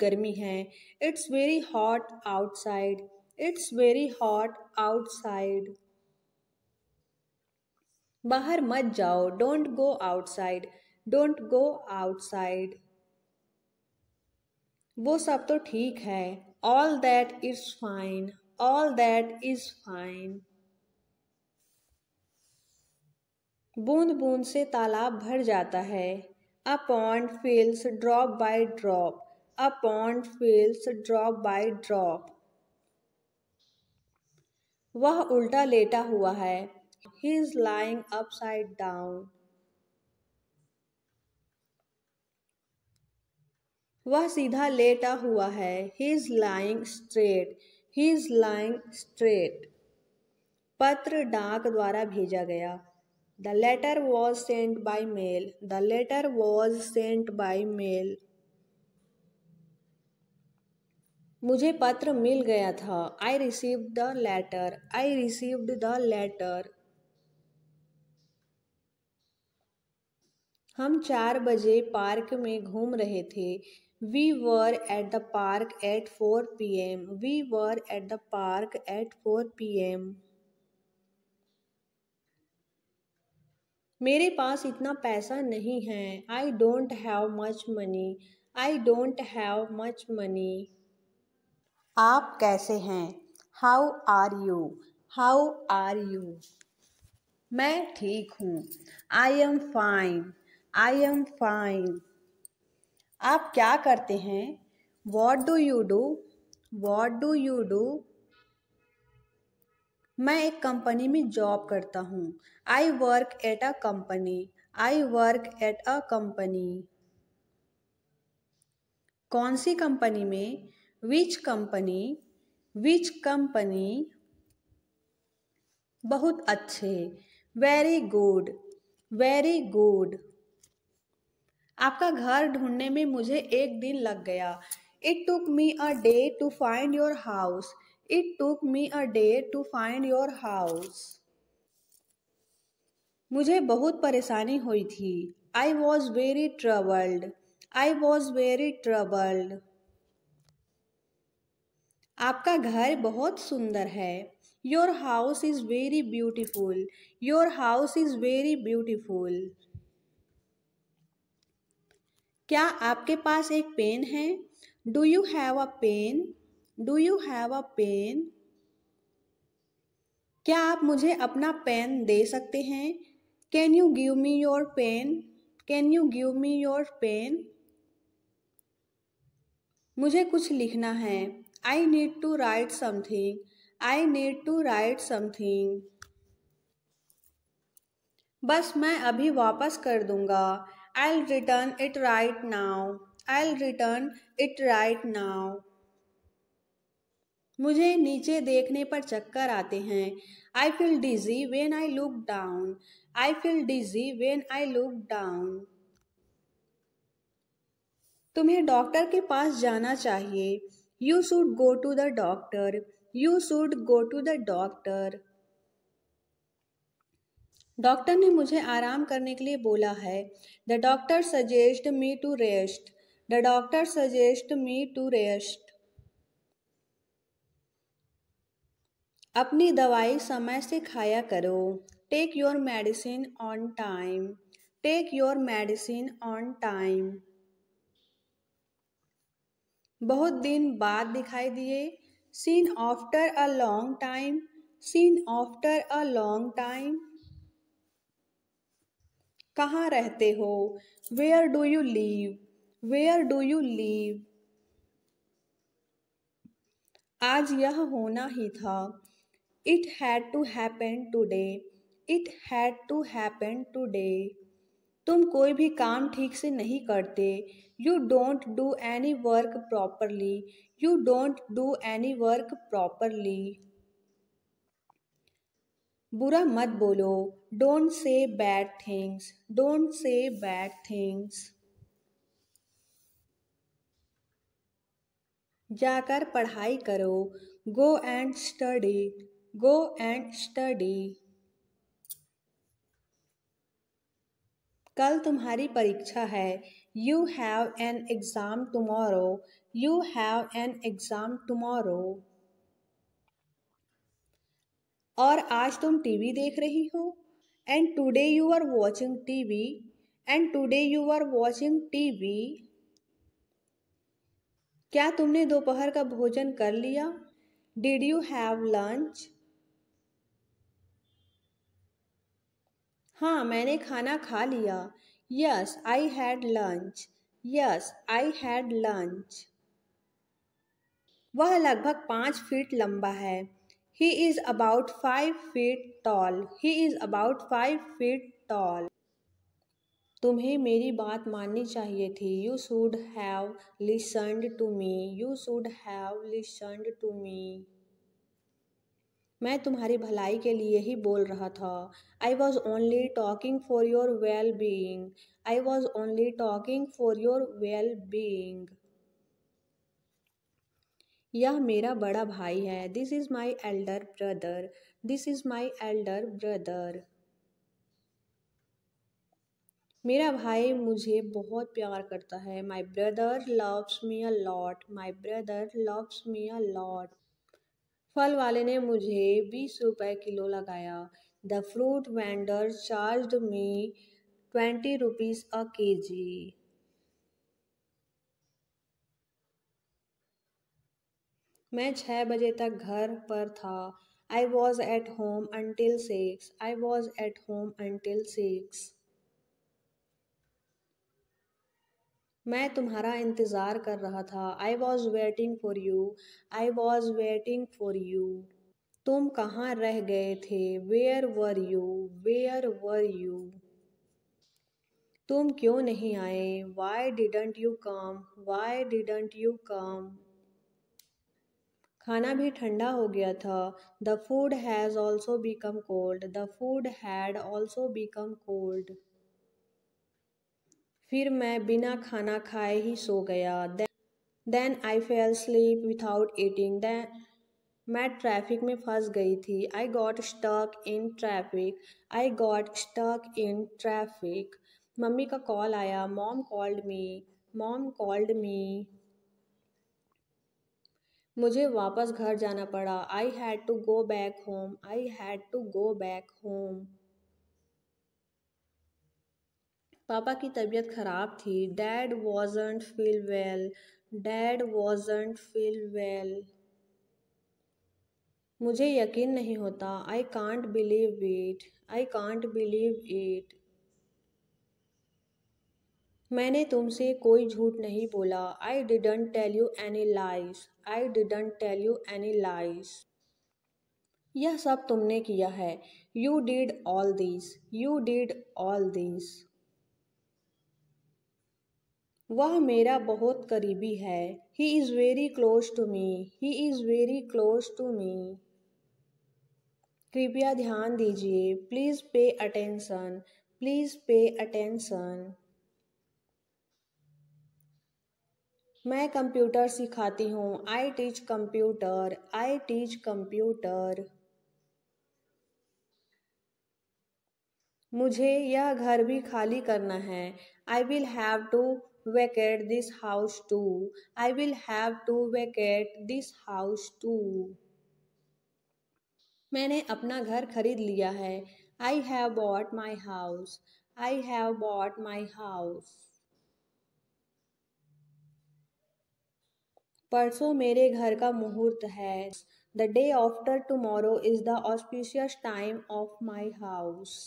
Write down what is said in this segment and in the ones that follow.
गर्मी है it's very hot outside it's very hot outside बाहर मत जाओ don't go outside don't go outside वो सब तो ठीक है all that is fine all that is fine बूंद बूंद से तालाब भर जाता है a pond fills drop by drop a pond fills drop by drop. वह उल्टा लेटा हुआ है he is lying upside down वह सीधा लेटा हुआ है he is lying straight he is lying straight पत्र डाक द्वारा भेजा गया the letter was sent by mail the letter was sent by mail मुझे पत्र मिल गया था I receive the letter I received the letter हम चार बजे पार्क में घूम रहे थे we were at the park at four P M we were at the park at four P M मेरे पास इतना पैसा नहीं है I don't have much money I don't have much money आप कैसे हैं how are you how are you मैं ठीक हूँ I am fine I am fine आप क्या करते हैं what do you do what do you do मैं एक कंपनी में जॉब करता हूँ I work at a company I work at a company कौन सी कंपनी में विच कंपनी विच कंपनी बहुत अच्छे वेरी गुड वेरी गुड आपका घर ढूंढने में मुझे एक दिन लग गया it took me a day to find your house it took me a day to find your house मुझे बहुत परेशानी हुई थी I was very troubled I was very troubled आपका घर बहुत सुंदर है your house is very beautiful your house is very beautiful क्या आपके पास एक पेन है do you have a pen do you have a pen क्या आप मुझे अपना पेन दे सकते हैं can you give me your pen can you give me your pen मुझे कुछ लिखना है I need to write something I need to write something बस मैं अभी वापस कर दूंगा I return it right now I return it right now मुझे नीचे देखने पर चक्कर आते हैं I feel dizzy when I look down I feel dizzy when I look down तुम्हें डॉक्टर के पास जाना चाहिए you should go to the doctor you should go to the doctor doctor ने मुझे आराम करने के लिए बोला है the doctor suggest me to rest the doctor suggest me to rest अपनी दवाई समय से खाया करो take your medicine on time take your medicine on time बहुत दिन बाद दिखाई दिए seen after a long time seen after a long time कहाँ रहते हो where do you live where do you live आज यह होना ही था it had to happen today it had to happen today तुम कोई भी काम ठीक से नहीं करते you don't do any work properly you don't do any work properly बुरा मत बोलो don't say bad things don't say bad things जाकर पढ़ाई करो go and study go and study कल तुम्हारी परीक्षा है you have an exam tomorrow you have an exam tomorrow और आज तुम टीवी देख रही हो and today you are watching TV and today you are watching TV क्या तुमने दोपहर का भोजन कर लिया डिड यू हैव लंच हाँ मैंने खाना खा लिया yes I had lunch yes I had lunch वह लगभग पाँच फीट लंबा है he is about five feet tall he is about five feet tall तुम्हें मेरी बात माननी चाहिए थी you should have listened to me you should have listened to me मैं तुम्हारी भलाई के लिए ही बोल रहा था I was only talking for your well being I was only talking for your well being यह मेरा बड़ा भाई है this is my elder brother this is my elder brother मेरा भाई मुझे बहुत प्यार करता है my brother loves me a lot my brother loves me a lot फल वाले ने मुझे बीस रुपये किलो लगाया the fruit vendor charge me twenty rupees a K G मैं छः बजे तक घर पर था I was at home until six I was at home until six मैं तुम्हारा इंतज़ार कर रहा था I was waiting for you I was waiting for you तुम कहाँ रह गए थे where were you where were you तुम क्यों नहीं आए why didn't you come why didn't you come खाना भी ठंडा हो गया था the food has also become cold the food had also become cold फिर मैं बिना खाना खाए ही सो गया then I fell sleep without eating then मैं ट्रैफिक में फंस गई थी I got stuck in traffic I got stuck in traffic मम्मी का कॉल आया mom called me mom called me मुझे वापस घर जाना पड़ा I had to go back home I had to go back home पापा की तबीयत ख़राब थी dad wasn't feel well dad wasn't feel well मुझे यकीन नहीं होता I can't believe it I can't believe it मैंने तुमसे कोई झूठ नहीं बोला I didn't tell you any lies I didn't tell you any lies यह सब तुमने किया है you did all this you did all this वह मेरा बहुत करीबी है he is very close to me he is very close to me कृपया ध्यान दीजिए please pay attention please pay attention मैं कंप्यूटर सिखाती हूँ I teach computer I teach computer मुझे यह घर भी खाली करना है I will have to vacate this house too. I will have to vacate this house too. maine apna ghar kharid liya hai i have bought my house i have bought my house परसों मेरे घर का मुहूर्त है the day after tomorrow is the auspicious time of my house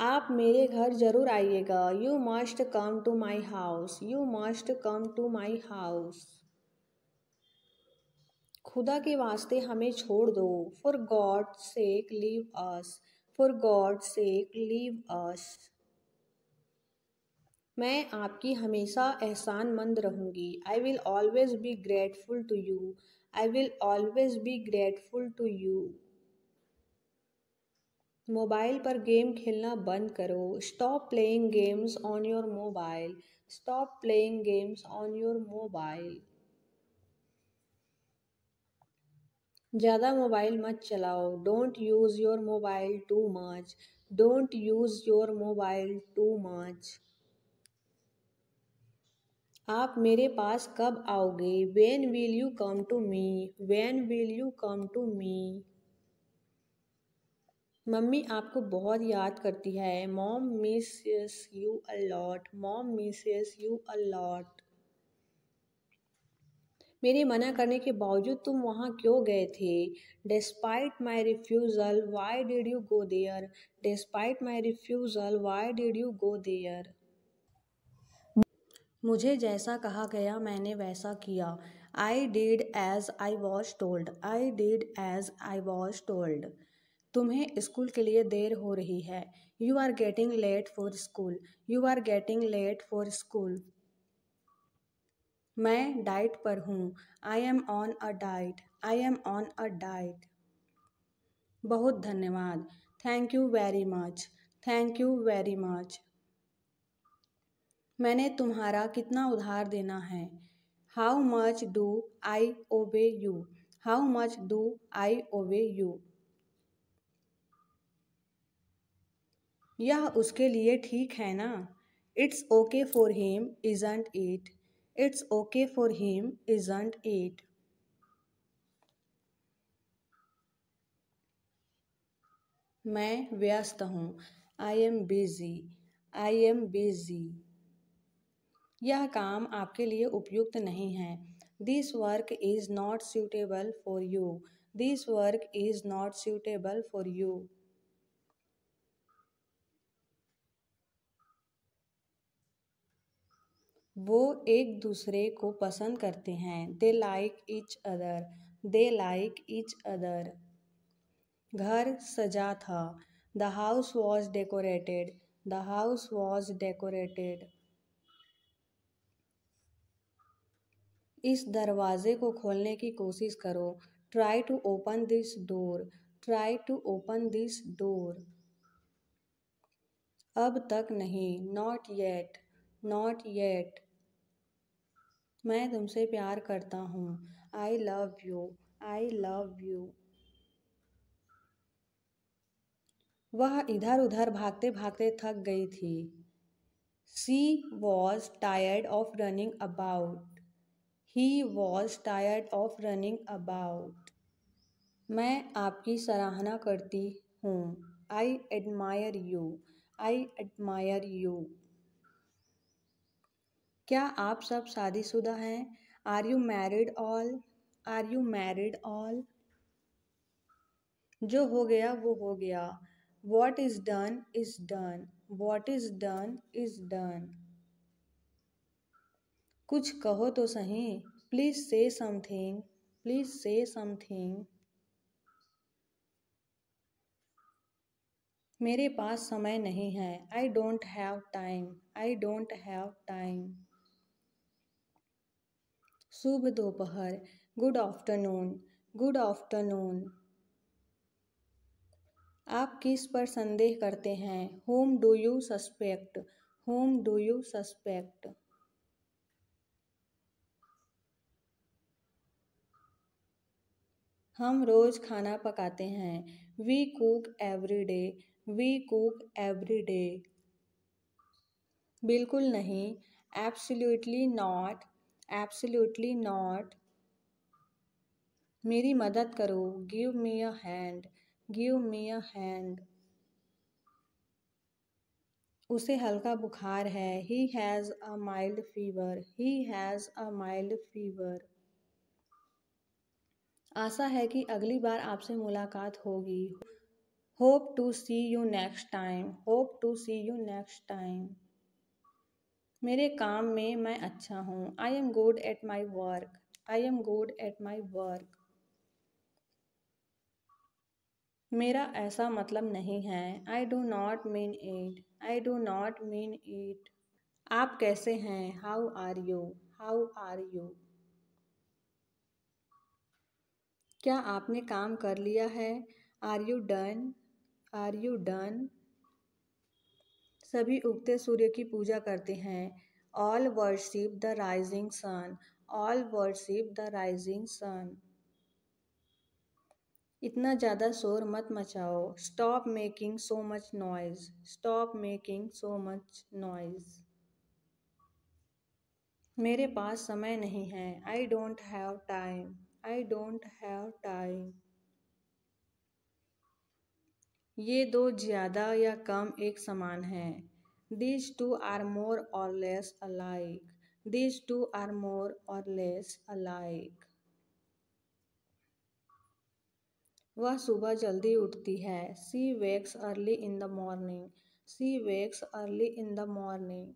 आप मेरे घर ज़रूर आइएगा you must come to my house you must come to my house खुदा के वास्ते हमें छोड़ दो for God sake leave us for God sake leave us मैं आपकी हमेशा एहसान मंद रहूँगी I will always be grateful to you I will always be grateful to you mobile पर गेम खेलना बंद करो stop playing games on your mobile stop playing games on your mobile ज़्यादा मोबाइल मत चलाओ don't use your mobile too much don't use your mobile too much आप मेरे पास कब आओगे when will you come to me when will you come to me मम्मी आपको बहुत याद करती है mom misses you a lot mom misses you a lot मेरे मना करने के बावजूद तुम वहाँ क्यों गए थे despite my refusal why did you go there despite my refusal why did you go there मुझे जैसा कहा गया मैंने वैसा किया I did as I was told I did as I was told तुम्हें स्कूल के लिए देर हो रही है you are getting late for school you are getting late for school मैं डाइट पर हूँ I am on a diet I am on a diet बहुत धन्यवाद thank you very much thank you very much मैंने तुम्हारा कितना उधार देना है how much do I obey you how much do I obey you यह उसके लिए ठीक है ना it's okay for him isn't it it's okay for him isn't it मैं व्यस्त हूँ I am busy I am busy यह काम आपके लिए उपयुक्त नहीं है this work is not suitable for you this work is not suitable for you वो एक दूसरे को पसंद करते हैं they like each other they like each other घर सजा था the house was decorated the house was decorated इस दरवाजे को खोलने की कोशिश करो try to open this door try to open this door अब तक नहीं नॉट येट नॉट येट मैं तुमसे प्यार करता हूँ I love you I love you वह इधर उधर भागते भागते थक गई थी she was tired of running about he was tired of running about मैं आपकी सराहना करती हूँ I admire you I admire you क्या आप सब शादीशुदा हैं are you married all are you married all जो हो गया वो हो गया what is done is done what is done is done कुछ कहो तो सही प्लीज़ से समथिंग प्लीज़ से समथिंग मेरे पास समय नहीं है I don't have time I don't have time शुभ दोपहर गुड आफ्टरनून गुड आफ्टरनून आप किस पर संदेह करते हैं whom do you suspect whom do you suspect हम रोज़ खाना पकाते हैं we cook every day we cook every day बिल्कुल नहीं एब्सोल्युटली नॉट एब्सोल्युटली नॉट मेरी मदद करो give me a hand give me a hand उसे हल्का बुखार है he has a mild fever he has a mild fever आशा है कि अगली बार आपसे मुलाकात होगी hope to see you next time hope to see you next time मेरे काम में मैं अच्छा हूँ I am good at my work I am good at my work मेरा ऐसा मतलब नहीं है I do not mean it I do not mean it आप कैसे हैं how are you how are you क्या आपने काम कर लिया है are you done are you done सभी उगते सूर्य की पूजा करते हैं all worship the rising sun all worship the rising sun इतना ज़्यादा शोर मत मचाओ stop making so much noise stop making so much noise मेरे पास समय नहीं है I don't have time I don't have time ये दो ज़्यादा या कम एक समान हैं this two are more or less alike this two are more or less alike वह सुबह जल्दी उठती है she wakes early in the morning she wakes early in the morning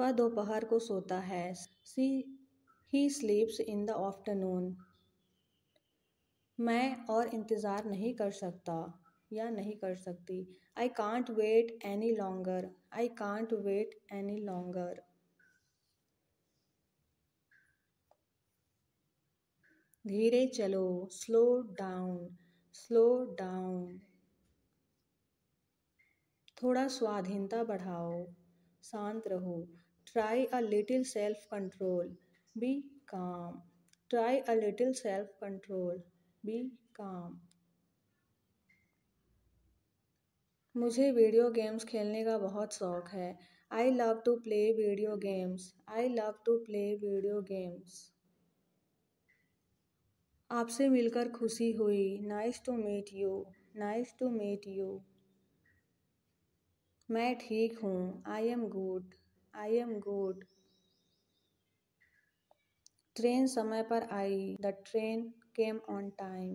वह दोपहर को सोता है सी ही स्लीप्स इन द आफ्टरनून मैं और इंतज़ार नहीं कर सकता या नहीं कर सकती I can't wait any longer I can't wait any longer धीरे चलो स्लो डाउन स्लो डाउन थोड़ा स्वाधीनता बढ़ाओ शांत रहो try a little self control be calm try a little self control be calm मुझे वीडियो गेम्स खेलने का बहुत शौक है I love to play video games I love to play video games आपसे मिलकर खुशी हुई nice to meet you nice to meet you मैं ठीक हूँ I am good I am good train समय पर आई the train came on time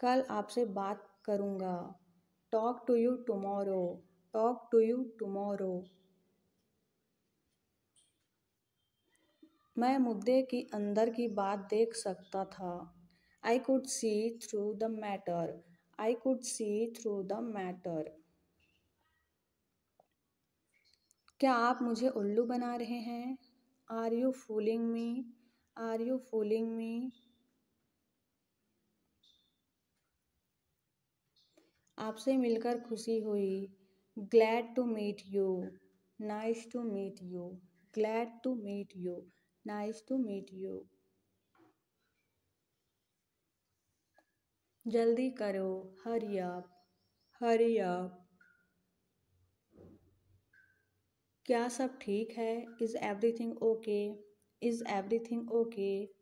कल आपसे बात करूँगा talk to you tomorrow talk to you tomorrow मैं मुद्दे की अंदर की बात देख सकता था I could see through the matter I could see through the matter क्या आप मुझे उल्लू बना रहे हैं are you fooling me are you fooling me आपसे मिलकर खुशी हुई glad to meet you nice to meet you glad to meet you nice to meet you जल्दी करो हरी आप हरी आप क्या सब ठीक है is everything okay is everything okay